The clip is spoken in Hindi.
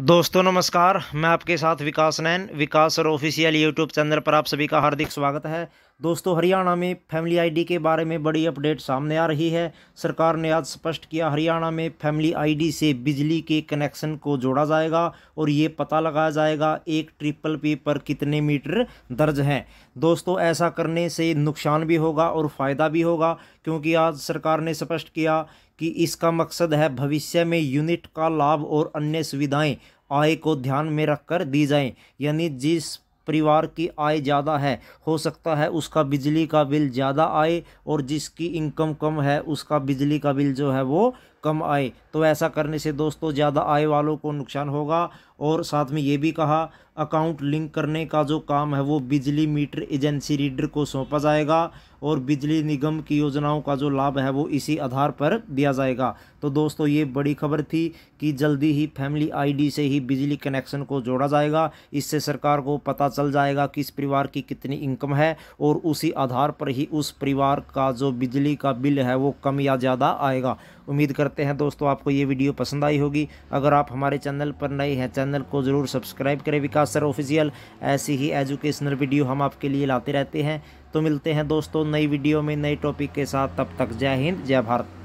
दोस्तों नमस्कार मैं आपके साथ विकास नैन विकास और ऑफिशियल यूट्यूब चैनल पर आप सभी का हार्दिक स्वागत है दोस्तों हरियाणा में फैमिली आईडी के बारे में बड़ी अपडेट सामने आ रही है सरकार ने आज स्पष्ट किया हरियाणा में फैमिली आईडी से बिजली के कनेक्शन को जोड़ा जाएगा और ये पता लगाया जाएगा एक ट्रिपल पी पर कितने मीटर दर्ज हैं दोस्तों ऐसा करने से नुकसान भी होगा और फ़ायदा भी होगा क्योंकि आज सरकार ने स्पष्ट किया कि इसका मकसद है भविष्य में यूनिट का लाभ और अन्य सुविधाएँ आय को ध्यान में रखकर दी जाएं यानी जिस परिवार की आय ज़्यादा है हो सकता है उसका बिजली का बिल ज़्यादा आए और जिसकी इनकम कम है उसका बिजली का बिल जो है वो कम आए तो ऐसा करने से दोस्तों ज़्यादा आय वालों को नुकसान होगा और साथ में ये भी कहा अकाउंट लिंक करने का जो काम है वो बिजली मीटर एजेंसी रीडर को सौंपा जाएगा और बिजली निगम की योजनाओं का जो लाभ है वो इसी आधार पर दिया जाएगा तो दोस्तों ये बड़ी खबर थी कि जल्दी ही फैमिली आईडी से ही बिजली कनेक्शन को जोड़ा जाएगा इससे सरकार को पता चल जाएगा किस परिवार की कितनी इनकम है और उसी आधार पर ही उस परिवार का जो बिजली का बिल है वो कम या ज़्यादा आएगा उम्मीद करते करते हैं दोस्तों आपको ये वीडियो पसंद आई होगी अगर आप हमारे चैनल पर नए हैं चैनल को ज़रूर सब्सक्राइब करें विकास सर ऑफिशियल ऐसी ही एजुकेशनल वीडियो हम आपके लिए लाते रहते हैं तो मिलते हैं दोस्तों नई वीडियो में नए टॉपिक के साथ तब तक जय हिंद जय भारत